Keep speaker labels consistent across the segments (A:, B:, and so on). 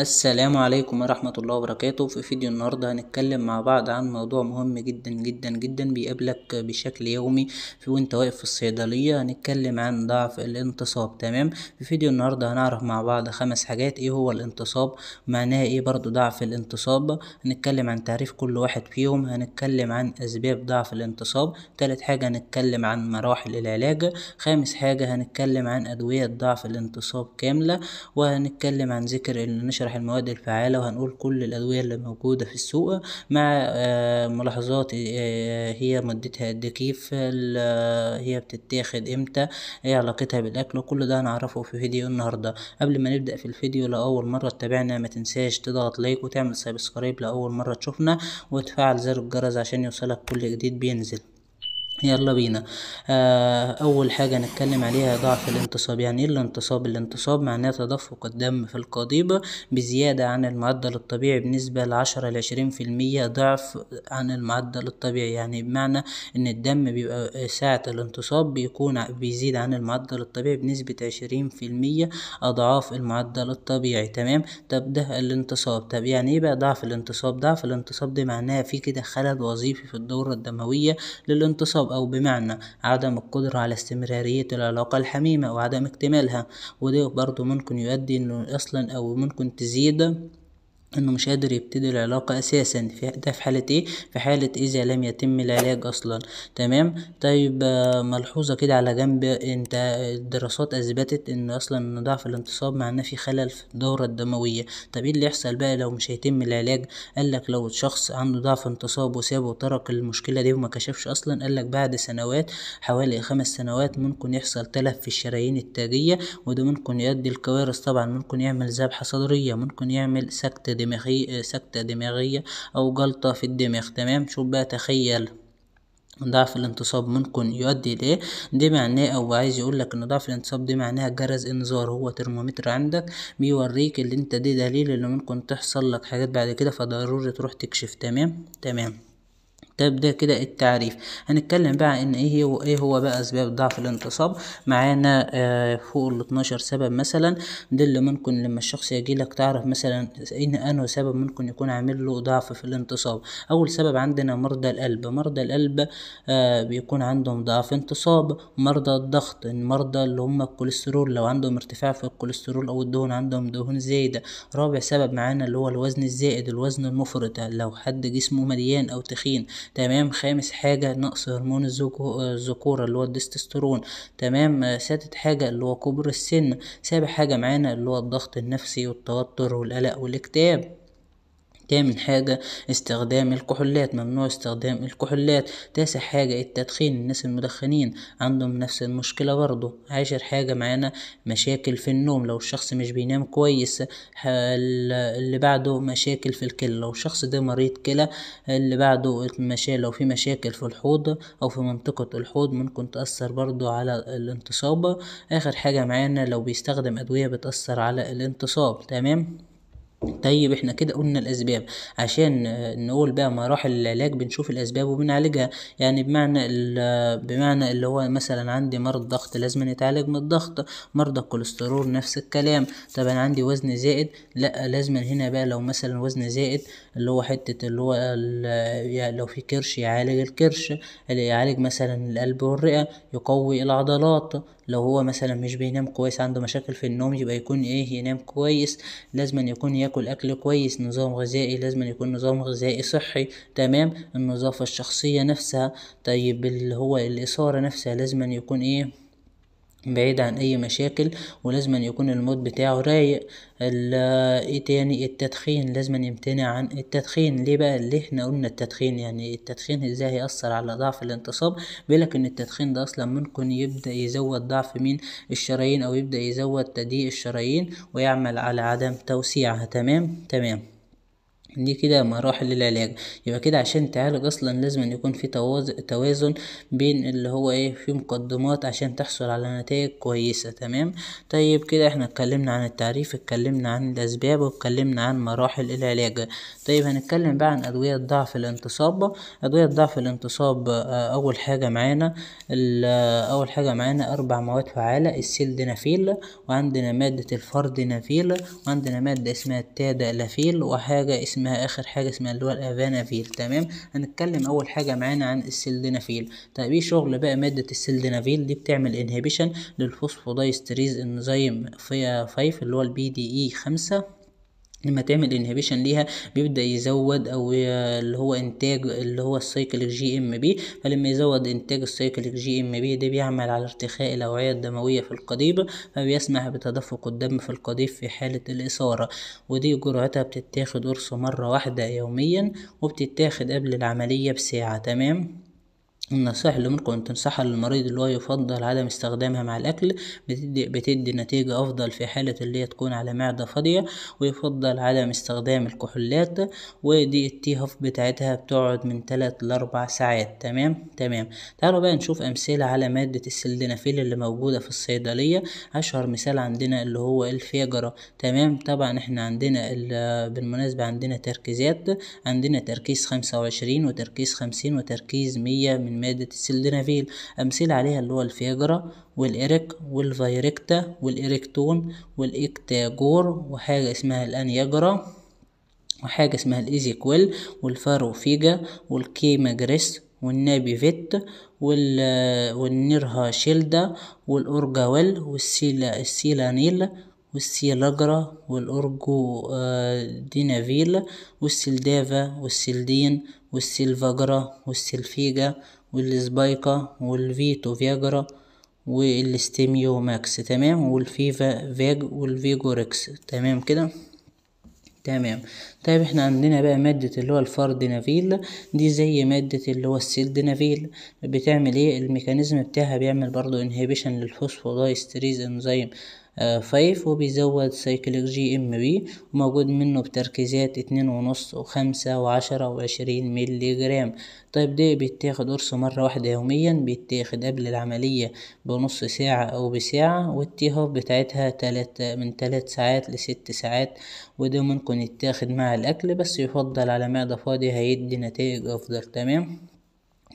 A: السلام عليكم ورحمة الله وبركاته في فيديو النهاردة هنتكلم مع بعض عن موضوع مهم جدا جدا جدا بيقابلك بشكل يومي في وانت واقف في الصيدلية هنتكلم عن ضعف الانتصاب تمام في فيديو النهاردة هنعرف مع بعض خمس حاجات ايه هو الانتصاب معناها ايه برضو ضعف الانتصاب هنتكلم عن تعريف كل واحد فيهم هنتكلم عن اسباب ضعف الانتصاب تالت حاجة هنتكلم عن مراحل العلاج خامس حاجة هنتكلم عن ادوية ضعف الانتصاب كاملة وهنتكلم عن ذكر نشرح هنشرح المواد الفعالة وهنقول كل الأدوية اللي موجودة في السوق مع آه، ملاحظات آه، آه، هي مدتها قد كيف هي بتتاخد امتى ايه علاقتها بالاكل وكل ده هنعرفه في فيديو النهاردة قبل ما نبدأ في الفيديو لأول مرة تتابعنا ما تنساش تضغط لايك وتعمل سبسكرايب لأول مرة تشوفنا وتفعل زر الجرس عشان يوصلك كل جديد بينزل يلا بينا آه، اول حاجه نتكلم عليها ضعف الانتصاب يعني ايه الانتصاب الانتصاب معناه تدفق الدم في القضيبه بزياده عن المعدل الطبيعي بنسبه لعشرة لعشرين في المية ضعف عن المعدل الطبيعي يعني بمعنى ان الدم بيبقى آه، ساعه الانتصاب بيكون بيزيد عن المعدل الطبيعي بنسبه عشرين في المية اضعاف المعدل الطبيعي تمام طب ده الانتصاب طب يعني ايه بقى ضعف الانتصاب ضعف الانتصاب ده معناه في كده خلل وظيفي في الدوره الدمويه للانتصاب أو بمعنى عدم القدرة على استمرارية العلاقة الحميمة وعدم اكتمالها وده برضو ممكن يؤدي إنه أصلا أو ممكن تزيد انه مش قادر يبتدي العلاقة اساسا في ده في حالة ايه في حالة اذا لم يتم العلاج اصلا تمام طيب آه، ملحوظة كده على جنب انت الدراسات اثبتت ان اصلا ان ضعف الانتصاب معناه في خلل في الدورة الدموية طب ايه اللي يحصل بقى لو مش هيتم العلاج قالك لو شخص عنده ضعف انتصاب وساب وترك المشكلة دي وما كشفش اصلا قالك بعد سنوات حوالي خمس سنوات ممكن يحصل تلف في الشرايين التاجية وده ممكن يؤدي لكوارث طبعا ممكن يعمل ذبحة صدرية ممكن يعمل سكتة دماغية آه، سكتة دماغية أو جلطة في الدماغ تمام شوف بقى تخيل ضعف الانتصاب ممكن يؤدي لإيه دي معناه او عايز يقول لك ان ضعف الانتصاب دي معناها جرس انذار هو ترمومتر عندك بيوريك اللي انت دي دليل اللي ممكن تحصل لك حاجات بعد كده فضروري تروح تكشف تمام تمام ده طيب، ده كده التعريف هنتكلم بقى ان ايه هو ايه هو بقى اسباب ضعف الانتصاب معانا آه فوق ال 12 سبب مثلا ده اللي ممكن لما الشخص يجي لك تعرف مثلا ان انه سبب ممكن يكون عامل له ضعف في الانتصاب اول سبب عندنا مرضى القلب مرضى القلب آه بيكون عندهم ضعف انتصاب مرضى الضغط المرضى اللي هم الكوليسترول لو عندهم ارتفاع في الكوليسترول او الدهون عندهم دهون زايده رابع سبب معانا اللي هو الوزن الزائد الوزن المفرط لو حد جسمه مليان او تخين تمام خامس حاجة نقص هرمون الذكورة اللي هو الدستوستيرون تمام آه، سادس حاجة اللي هو كبر السن سابع حاجة معانا اللي هو الضغط النفسي والتوتر والقلق والاكتئاب تامن حاجة استخدام الكحولات ممنوع استخدام الكحولات تاسع حاجة التدخين الناس المدخنين عندهم نفس المشكلة برضه عاشر حاجة معانا مشاكل في النوم لو الشخص مش بينام كويس اللي بعده مشاكل في الكلى لو الشخص ده مريض كلى اللي بعده لو في مشاكل في الحوض أو في منطقة الحوض ممكن تأثر برضه على الانتصاب آخر حاجة معانا لو بيستخدم أدوية بتأثر على الانتصاب تمام طيب احنا كده قلنا الاسباب عشان آه، نقول بقى مراحل العلاج بنشوف الاسباب وبنعالجها يعني بمعنى بمعنى اللي هو مثلا عندي مرض ضغط لازم نتعالج من الضغط مرضى الكوليسترول نفس الكلام طب انا عندي وزن زائد لا لازم هنا بقى لو مثلا وزن زائد اللي هو حتة اللي هو يعني لو في كرش يعالج الكرش يعالج مثلا القلب والرئة يقوي العضلات لو هو مثلا مش بينام كويس عنده مشاكل في النوم يبقى يكون ايه ينام كويس لازم يكون ياكل اكل كويس نظام غذائي لازم يكون نظام غذائي صحي تمام النظافة الشخصية نفسها طيب اللي هو الاثارة نفسها لازم يكون ايه بعيد عن اي مشاكل ولازم أن يكون المود بتاعه رايق ايه تاني التدخين لازم أن يمتنع عن التدخين ليه بقى اللي احنا قلنا التدخين يعني التدخين ازاي هيأثر على ضعف الانتصاب بيقولك ان التدخين ده اصلا ممكن يبدأ يزود ضعف مين الشرايين او يبدأ يزود تضييق الشرايين ويعمل على عدم توسيعها تمام تمام دي كده مراحل العلاج يبقى كده عشان تعالج اصلا لازم أن يكون في توازن بين اللي هو ايه في مقدمات عشان تحصل على نتائج كويسة تمام طيب كده احنا اتكلمنا عن التعريف اتكلمنا عن الاسباب واتكلمنا عن مراحل العلاج طيب هنتكلم بقى عن ادوية ضعف الانتصاب ادوية ضعف الانتصاب آه، اول حاجة معانا آه، اول حاجة معانا اربع مواد فعالة السيلدينافيل وعندنا مادة الفردنافيل وعندنا مادة اسمها التادالافيل وحاجة اسمها اسمها اخر حاجه اسمها اللي هو الافانافيل تمام هنتكلم اول حاجه معانا عن السلدينافيل طيب ايه شغل بقى ماده السلدينافيل دي بتعمل انهبيشن للفوسفودايستريز انزيم فيا فايف اللي هو البي دي اي 5 لما تعمل انهبيشن ليها بيبدا يزود او اللي هو انتاج اللي هو السايكل جي ام بي فلما يزود انتاج السايكل جي ام بي ده بيعمل على ارتخاء الاوعيه الدمويه في القضيب فبيسمح بتدفق الدم في القضيب في حاله الاثاره ودي جرعتها بتتاخد قرص مره واحده يوميا وبتتاخد قبل العمليه بساعه تمام النصائح اللي ممكن تنصحها للمريض اللي هو يفضل عدم استخدامها مع الأكل بتدي, بتدي نتيجة أفضل في حالة اللي هي تكون على معدة فاضية ويفضل عدم استخدام الكحولات ودي التي هاف بتاعتها بتقعد من تلات لأربع ساعات تمام تمام تعالوا بقى نشوف أمثلة على مادة السلدنافيل اللي موجودة في الصيدلية أشهر مثال عندنا اللي هو الفيجرة تمام طبعا احنا عندنا بالمناسبة عندنا تركيزات عندنا تركيز خمسة وعشرين وتركيز خمسين وتركيز مية من مادة السلدنافيل أمثلة عليها اللي هو الفيجرا والإريك والفيريكتا والإريكتون والإكتاجور وحاجة اسمها الأنياجرا وحاجة اسمها الإيزيكويل والفاروفيجا والكيماجريس والنابي فيت وال والنيرها شيلدا والأورجاويل والسيلا السيلانيل والسيلاجرا والأورجو آه، دينافيل والسلدافا والسلدين والسيلفاجرا والسلفيجا والسبايكا والفيتو فياجرا والاستيميو ماكس تمام والفيفا فيج والفيجوركس تمام كده تمام طيب احنا عندنا بقى مادة اللي هو الفاردينافيل دي زي مادة اللي هو السيلدينافيل بتعمل ايه الميكانيزم بتاعها بيعمل برضو انهبيشن للفوسفودايستريز انزيم 5 آه، وبيزود سايكليك جي ام بي وموجود منه بتركيزات اتنين ونص وخمسة وعشرة وعشرين ملي جرام طيب ده بيتاخد قرص مرة واحدة يوميا بيتاخد قبل العملية بنص ساعة أو بساعة والتي بتاعتها تلات من تلات ساعات لست ساعات وده ممكن يتاخد مع الأكل بس يفضل على معدة فاضية هيدي نتائج أفضل تمام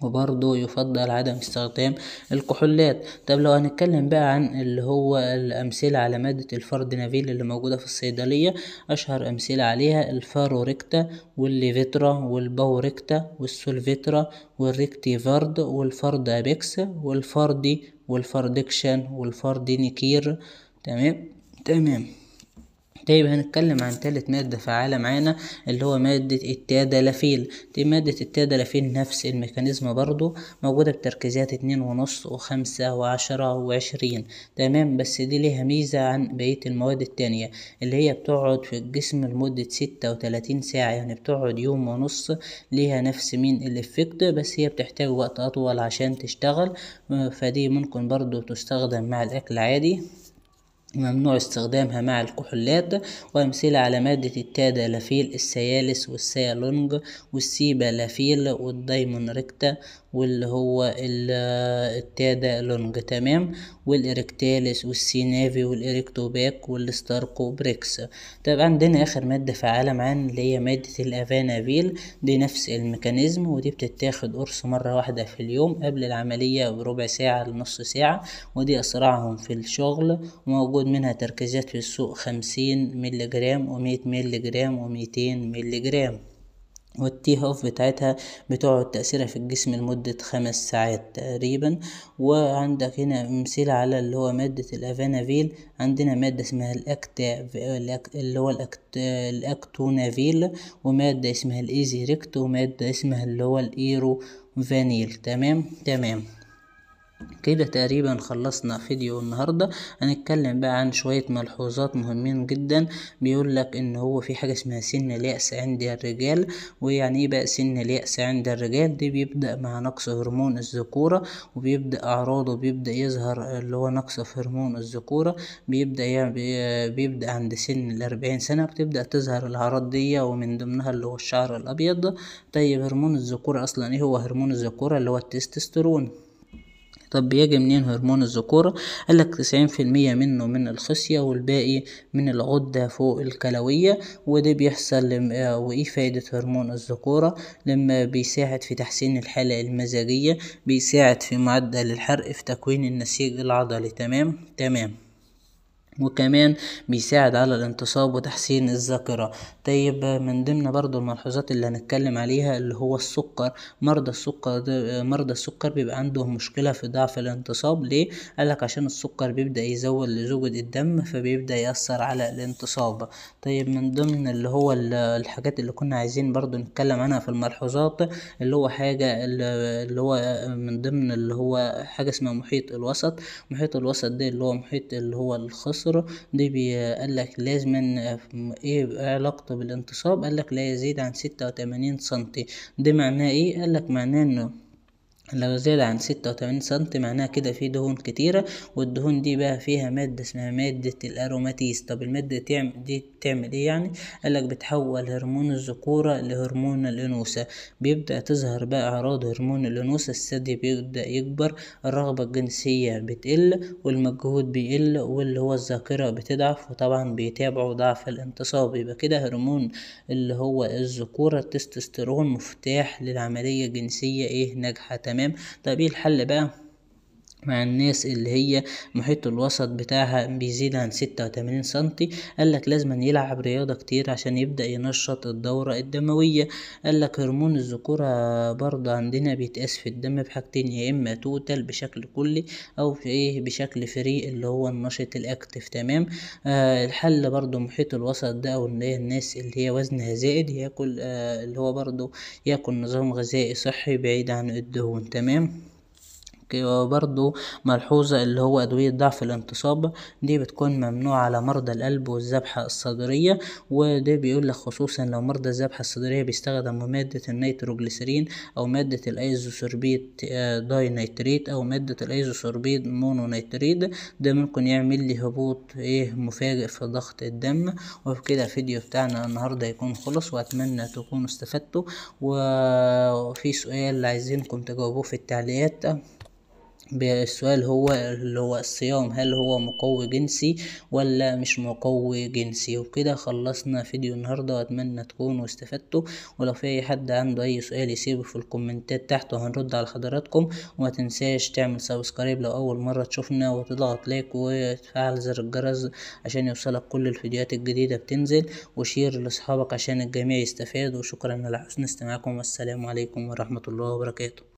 A: وبرضه يفضل عدم استخدام الكحولات طب لو هنتكلم بقى عن اللي هو الأمثلة على مادة الفرد نافيل اللي موجودة في الصيدلية أشهر أمثلة عليها الفاروريكتا والليفيترا والباوريكتا والسولفيترا والريكتيفارد والفرد أبيكس والفردي والفردكشن والفردينيكير تمام تمام طيب هنتكلم عن تالت مادة فعالة معانا اللي هو مادة التادلافيل دي مادة التادلافيل نفس الميكانيزم برضو موجودة بتركيزات اتنين ونص وخمسة وعشرة وعشرين تمام بس دي ليها ميزة عن بقية المواد التانية اللي هي بتقعد في الجسم لمدة ستة وتلاتين ساعة يعني بتقعد يوم ونص ليها نفس مين الافكت بس هي بتحتاج وقت أطول عشان تشتغل فدي ممكن برضو تستخدم مع الأكل عادي ممنوع استخدامها مع الكحولات وأمثلة على مادة التادا لافيل السيالس والسيالونج والدايمون ريكتا واللي هو التادا لونج تمام والإريكتاليس والسينافي والإركتوباك والستاركوبريكس طيب عندنا آخر مادة فعالة معانا اللي هي مادة الأفانافيل دي نفس الميكانيزم ودي بتتاخد قرص مرة واحدة في اليوم قبل العملية بربع ساعة لنص ساعة ودي أسرعهم في الشغل وموجود منها تركيزات في السوق خمسين ملي جرام ومية ملي جرام وميتين ملي جرام والتي هوف بتاعتها بتقعد تأثيرها في الجسم لمدة خمس ساعات تقريبا وعندك هنا مثال على اللي هو مادة الافانافيل عندنا مادة اسمها الأكتا اللي هو الأكت الأكتونافيل ومادة اسمها الإيزيريكت ومادة اسمها اللي هو الإيرو فانيل تمام تمام كده تقريبا خلصنا فيديو النهاردة هنتكلم بقى عن شوية ملحوظات مهمين جدا بيقول لك ان هو في حاجة اسمها سن اليأس عند الرجال ويعني ايه بقى سن اليأس عند الرجال دي بيبدأ مع نقص هرمون الذكورة وبيبدأ اعراضه بيبدأ يظهر اللي هو نقص في هرمون الذكورة بيبدأ يعني بيبدأ عند سن الاربعين سنة بتبدأ تظهر الاعراض دي ومن ضمنها اللي هو الشعر الابيض طيب هرمون الذكورة اصلا ايه هو هرمون الذكورة اللي هو التستوستيرون طب بيجي منين هرمون الذكورة قال لك المية منه من الخصية والباقي من الغدة فوق الكلوية وده بيحصل لما آه، وايه فايدة هرمون الذكورة لما بيساعد في تحسين الحالة المزاجية بيساعد في معدل الحرق في تكوين النسيج العضلي تمام تمام وكمان بيساعد على الانتصاب وتحسين الذاكرة طيب من ضمن برضو الملحوظات اللي هنتكلم عليها اللي هو السكر مرضى السكر مرضى السكر بيبقى عندهم مشكلة في ضعف الانتصاب ليه قالك عشان السكر بيبدأ يزود لزوجة الدم فبيبدأ يأثر على الانتصاب طيب من ضمن اللي هو الحاجات اللي كنا عايزين برضو نتكلم عنها في الملحوظات اللي هو حاجة اللي هو من ضمن اللي هو حاجة اسمها محيط الوسط محيط الوسط ده اللي هو محيط اللي هو الخص انتصره دي قال لك لازم ايه علاقته بالانتصاب قال لك لا يزيد عن ستة وتمانين سنتي ده معناه ايه قال لك معناه انه لو زاد عن ستة وتمانين سنتي معناها كده في دهون كتيرة والدهون دي بقى فيها مادة اسمها مادة الأروماتيز طب المادة دي بتعمل ايه يعني قالك بتحول هرمون الذكورة لهرمون الأنوثة بيبدأ تظهر بقى أعراض هرمون الأنوثة الثدي بيبدأ يكبر الرغبة الجنسية بتقل والمجهود بيقل واللي هو الذاكرة بتضعف وطبعا بيتابعوا ضعف الانتصاب يبقى كده هرمون اللي هو الذكورة التستوستيرون مفتاح للعملية الجنسية ايه ناجحة تمام تمام طيب ايه الحل بقى مع الناس اللي هي محيط الوسط بتاعها بيزيد عن ستة وتمانين سنتي قالك لازم يلعب رياضة كتير عشان يبدأ ينشط الدورة الدموية قالك هرمون الذكورة برضه عندنا بيتقاس في الدم بحاجتين يا إما توتال بشكل كلي أو في إيه بشكل فري اللي هو النشط الأكتف تمام آه الحل برضه محيط الوسط ده أو اللي هي الناس اللي هي وزنها زائد ياكل آه اللي هو برضه ياكل نظام غذائي صحي بعيد عن الدهون تمام وبرضو ملحوظة اللي هو أدوية ضعف الانتصاب دي بتكون ممنوعة على مرضى القلب والذبحة الصدرية وده بيقول لك خصوصا لو مرضى الذبحة الصدرية بيستخدموا مادة النيتروجليسرين أو مادة الأيزوسوربيت آه، داي نيتريت أو مادة الأيزوسوربيت مونونيتريت ده ممكن يعمل لي هبوط إيه مفاجئ في ضغط الدم وبكده الفيديو بتاعنا النهاردة يكون خلص وأتمنى تكونوا استفدتوا وفي سؤال عايزينكم تجاوبوه في التعليقات السؤال هو اللي هو الصيام هل هو مقوي جنسي ولا مش مقوي جنسي وكده خلصنا فيديو النهارده واتمنى تكونوا استفدتوا ولو في اي حد عنده اي سؤال يسيبه في الكومنتات تحت وهنرد على حضراتكم وما تنساش تعمل سبسكرايب لو اول مره تشوفنا وتضغط لايك وتفعل زر الجرس عشان يوصلك كل الفيديوهات الجديده بتنزل وشير لاصحابك عشان الجميع يستفاد وشكرا على حسن استماعكم والسلام عليكم ورحمه الله وبركاته